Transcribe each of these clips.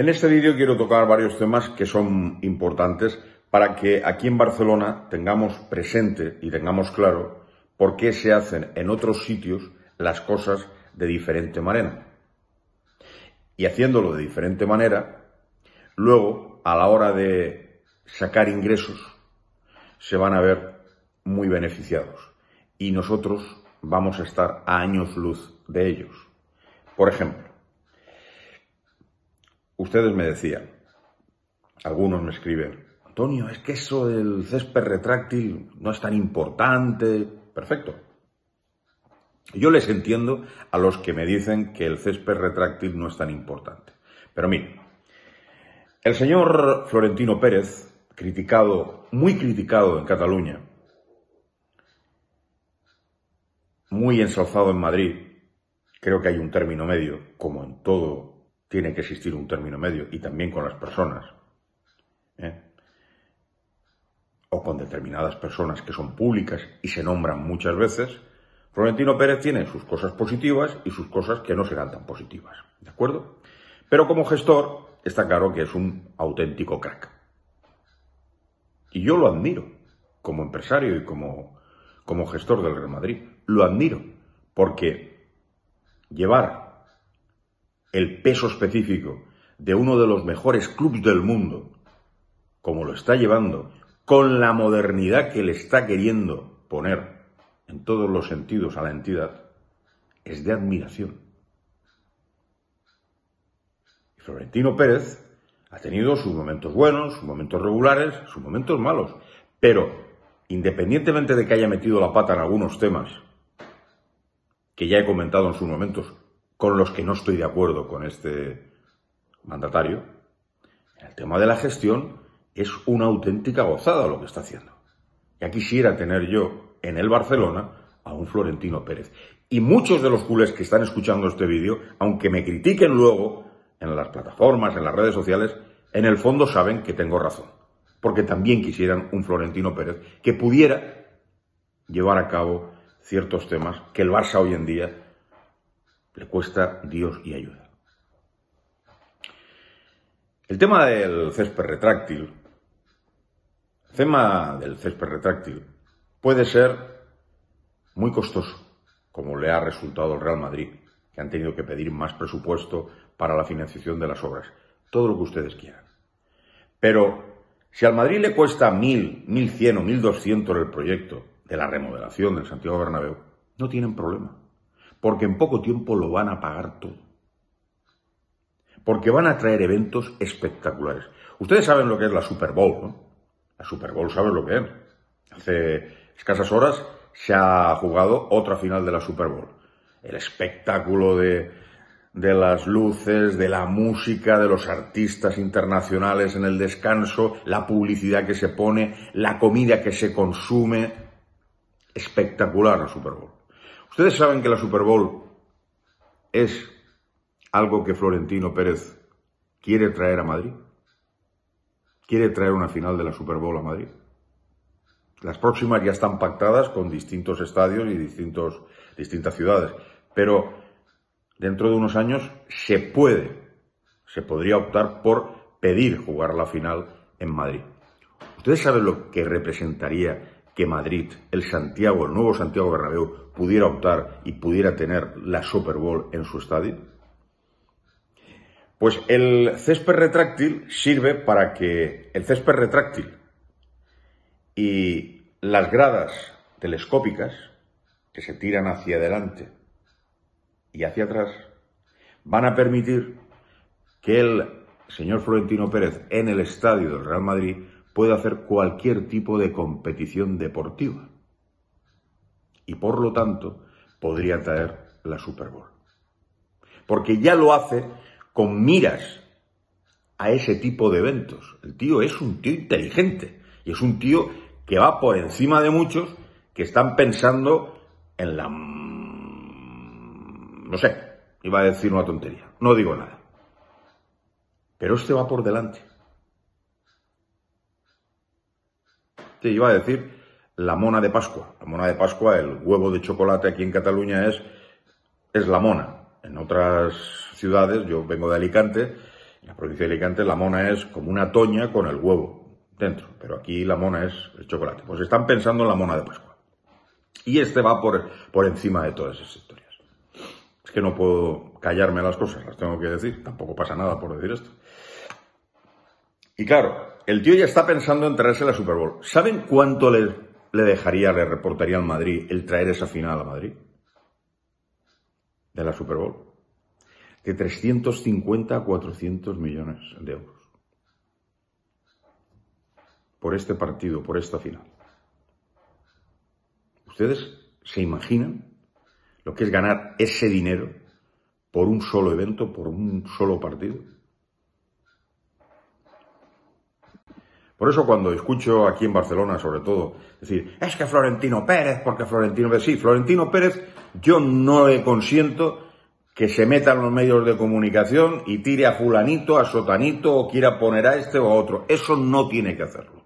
En este vídeo quiero tocar varios temas que son importantes para que aquí en Barcelona tengamos presente y tengamos claro por qué se hacen en otros sitios las cosas de diferente manera. Y haciéndolo de diferente manera, luego a la hora de sacar ingresos se van a ver muy beneficiados y nosotros vamos a estar a años luz de ellos. Por ejemplo, ustedes me decían, algunos me escriben, Antonio, es que eso del césped retráctil no es tan importante. Perfecto. Yo les entiendo a los que me dicen que el césped retráctil no es tan importante. Pero mire, el señor Florentino Pérez, criticado, muy criticado en Cataluña, muy ensalzado en Madrid, creo que hay un término medio, como en todo tiene que existir un término medio y también con las personas. ¿eh? O con determinadas personas que son públicas y se nombran muchas veces. Florentino Pérez tiene sus cosas positivas y sus cosas que no serán tan positivas. ¿De acuerdo? Pero como gestor, está claro que es un auténtico crack. Y yo lo admiro como empresario y como, como gestor del Real Madrid. Lo admiro porque llevar el peso específico de uno de los mejores clubes del mundo, como lo está llevando, con la modernidad que le está queriendo poner en todos los sentidos a la entidad, es de admiración. Y Florentino Pérez ha tenido sus momentos buenos, sus momentos regulares, sus momentos malos, pero independientemente de que haya metido la pata en algunos temas, que ya he comentado en sus momentos, con los que no estoy de acuerdo con este mandatario, el tema de la gestión es una auténtica gozada lo que está haciendo. Ya quisiera tener yo en el Barcelona a un Florentino Pérez. Y muchos de los culés que están escuchando este vídeo, aunque me critiquen luego en las plataformas, en las redes sociales, en el fondo saben que tengo razón. Porque también quisieran un Florentino Pérez que pudiera llevar a cabo ciertos temas que el Barça hoy en día le cuesta Dios y ayuda. El tema del césped retráctil, tema del césped retráctil puede ser muy costoso, como le ha resultado al Real Madrid, que han tenido que pedir más presupuesto para la financiación de las obras, todo lo que ustedes quieran. Pero si al Madrid le cuesta mil cien o mil doscientos el proyecto de la remodelación del Santiago Bernabéu, no tienen problema porque en poco tiempo lo van a pagar todo. Porque van a traer eventos espectaculares. Ustedes saben lo que es la Super Bowl, ¿no? La Super Bowl saben lo que es. Hace escasas horas se ha jugado otra final de la Super Bowl. El espectáculo de, de las luces, de la música, de los artistas internacionales en el descanso, la publicidad que se pone, la comida que se consume. Espectacular la Super Bowl. Ustedes saben que la Super Bowl es algo que Florentino Pérez quiere traer a Madrid. Quiere traer una final de la Super Bowl a Madrid. Las próximas ya están pactadas con distintos estadios y distintas ciudades. Pero dentro de unos años se puede, se podría optar por pedir jugar la final en Madrid. ¿Ustedes saben lo que representaría que Madrid, el Santiago, el nuevo Santiago Bernabéu, pudiera optar y pudiera tener la Super Bowl en su estadio? Pues el césped retráctil sirve para que el césped retráctil y las gradas telescópicas que se tiran hacia adelante y hacia atrás van a permitir que el señor Florentino Pérez en el estadio del Real Madrid puede hacer cualquier tipo de competición deportiva. Y por lo tanto, podría traer la Super Bowl. Porque ya lo hace con miras a ese tipo de eventos. El tío es un tío inteligente y es un tío que va por encima de muchos que están pensando en la... no sé, iba a decir una tontería, no digo nada. Pero este va por delante. te iba a decir la mona de Pascua. La mona de Pascua, el huevo de chocolate aquí en Cataluña es, es la mona. En otras ciudades, yo vengo de Alicante, en la provincia de Alicante la mona es como una toña con el huevo dentro, pero aquí la mona es el chocolate. Pues están pensando en la mona de Pascua. Y este va por, por encima de todas esas historias. Es que no puedo callarme las cosas, las tengo que decir, tampoco pasa nada por decir esto. Y claro, el tío ya está pensando en traerse la Super Bowl. ¿Saben cuánto le, dejaría, le reportaría al Madrid el traer esa final a Madrid? De la Super Bowl. De 350 a 400 millones de euros. Por este partido, por esta final. ¿Ustedes se imaginan lo que es ganar ese dinero por un solo evento, por un solo partido? Por eso cuando escucho aquí en Barcelona, sobre todo, decir, es que Florentino Pérez, porque Florentino Pérez, sí, Florentino Pérez, yo no le consiento que se meta en los medios de comunicación y tire a fulanito, a sotanito, o quiera poner a este o a otro. Eso no tiene que hacerlo.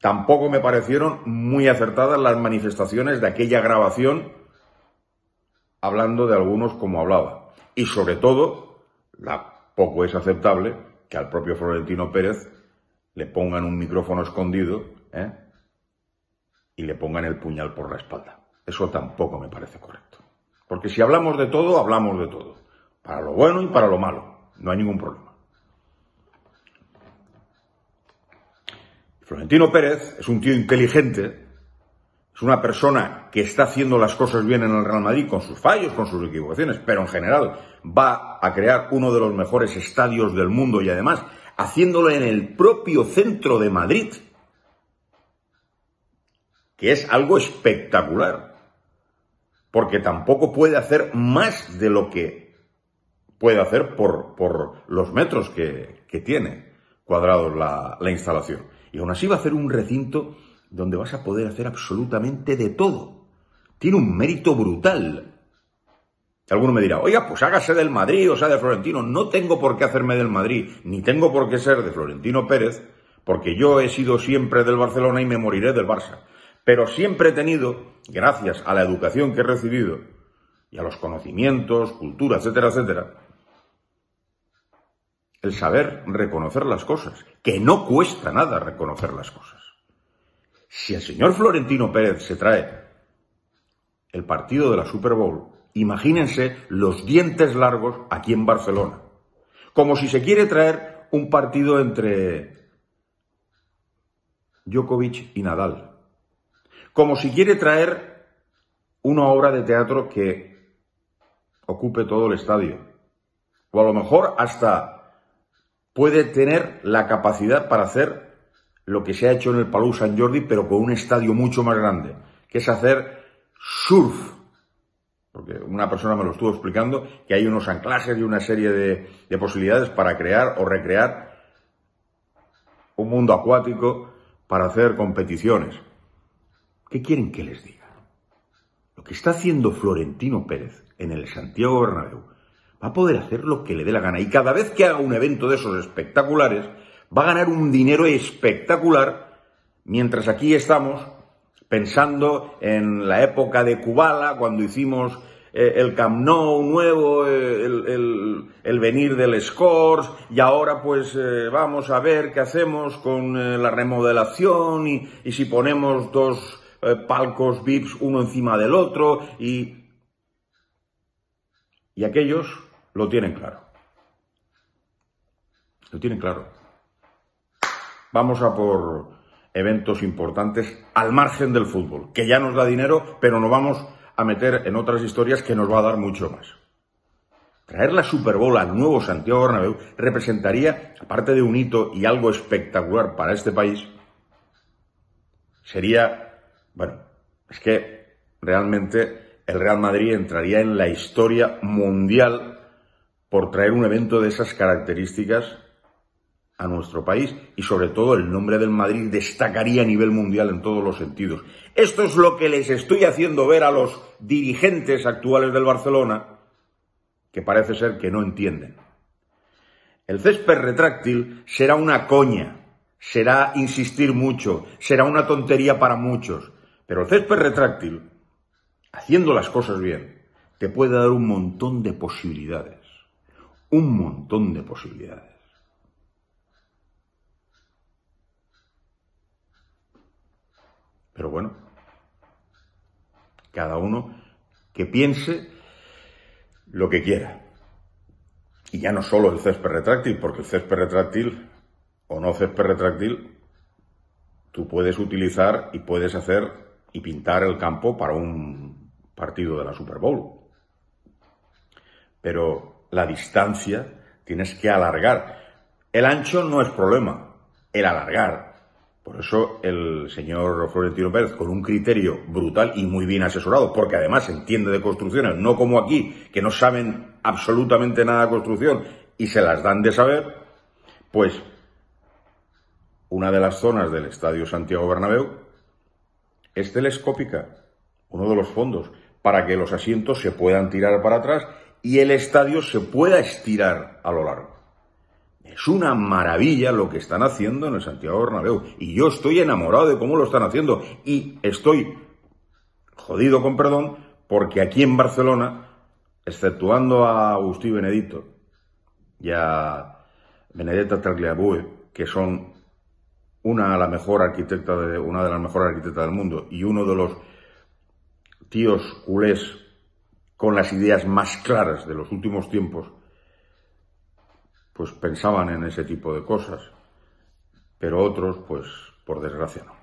Tampoco me parecieron muy acertadas las manifestaciones de aquella grabación hablando de algunos como hablaba. Y sobre todo, la poco es aceptable que al propio Florentino Pérez le pongan un micrófono escondido ¿eh? y le pongan el puñal por la espalda. Eso tampoco me parece correcto. Porque si hablamos de todo, hablamos de todo. Para lo bueno y para lo malo. No hay ningún problema. Florentino Pérez es un tío inteligente es una persona que está haciendo las cosas bien en el Real Madrid con sus fallos, con sus equivocaciones, pero en general va a crear uno de los mejores estadios del mundo y además haciéndolo en el propio centro de Madrid, que es algo espectacular, porque tampoco puede hacer más de lo que puede hacer por, los metros que, tiene cuadrados la, la instalación. Y aún así va a hacer un recinto donde vas a poder hacer absolutamente de todo. Tiene un mérito brutal. Alguno me dirá, oiga, pues hágase del Madrid o sea de Florentino. No tengo por qué hacerme del Madrid, ni tengo por qué ser de Florentino Pérez, porque yo he sido siempre del Barcelona y me moriré del Barça. Pero siempre he tenido, gracias a la educación que he recibido y a los conocimientos, cultura, etcétera, etcétera, el saber reconocer las cosas, que no cuesta nada reconocer las cosas. Si el señor Florentino Pérez se trae el partido de la Super Bowl, imagínense los dientes largos aquí en Barcelona. Como si se quiere traer un partido entre Djokovic y Nadal. Como si quiere traer una obra de teatro que ocupe todo el estadio. O a lo mejor hasta puede tener la capacidad para hacer lo que se ha hecho en el Palau San Jordi, pero con un estadio mucho más grande, que es hacer surf. Porque una persona me lo estuvo explicando, que hay unos anclajes y una serie de, de posibilidades para crear o recrear un mundo acuático para hacer competiciones. ¿Qué quieren que les diga? Lo que está haciendo Florentino Pérez en el Santiago Bernabéu va a poder hacer lo que le dé la gana. Y cada vez que haga un evento de esos espectaculares, va a ganar un dinero espectacular, mientras aquí estamos pensando en la época de Kubala, cuando hicimos eh, el Camp nuevo, eh, el, venir del Scores, y ahora pues eh, vamos a ver qué hacemos con la remodelación y, y, si ponemos dos palcos VIPs uno encima del otro y... Y aquellos lo tienen claro. Lo tienen claro. Vamos a por eventos importantes al margen del fútbol, que ya nos da dinero, pero nos vamos a meter en otras historias que nos va a dar mucho más. Traer la Super Bowl al nuevo Santiago Bernabéu representaría, aparte de un hito y algo espectacular para este país, sería, bueno, es que realmente el Real Madrid entraría en la historia mundial por traer un evento de esas características a nuestro país y sobre todo el nombre del Madrid destacaría a nivel mundial en todos los sentidos. Esto es lo que les estoy haciendo ver a los dirigentes actuales del Barcelona, que parece ser que no entienden. El césped retráctil será una coña, será insistir mucho, será una tontería para muchos, pero el césped retráctil, haciendo las cosas bien, te puede dar un montón de posibilidades, un montón de posibilidades. Pero bueno, cada uno que piense lo que quiera. Y ya no solo el césped retráctil, porque el césped retráctil o no césped retráctil, tú puedes utilizar y puedes hacer y pintar el campo para un partido de la Super Bowl. Pero la distancia tienes que alargar. El ancho no es problema, el alargar, por eso el señor Florentino Pérez, con un criterio brutal y muy bien asesorado, porque además entiende de construcciones, no como aquí, que no saben absolutamente nada de construcción y se las dan de saber, pues una de las zonas del Estadio Santiago Bernabéu es telescópica, uno de los fondos, para que los asientos se puedan tirar para atrás y el estadio se pueda estirar a lo largo. Es una maravilla lo que están haciendo en el Santiago Bernabéu. Y yo estoy enamorado de cómo lo están haciendo. Y estoy jodido con perdón, porque aquí en Barcelona, exceptuando a Agustí Benedito y a Benedetta Tagliabue, que son una, la mejor arquitecta de, una de las mejores arquitectas del mundo y uno de los tíos culés con las ideas más claras de los últimos tiempos, pues pensaban en ese tipo de cosas, pero otros, pues por desgracia no.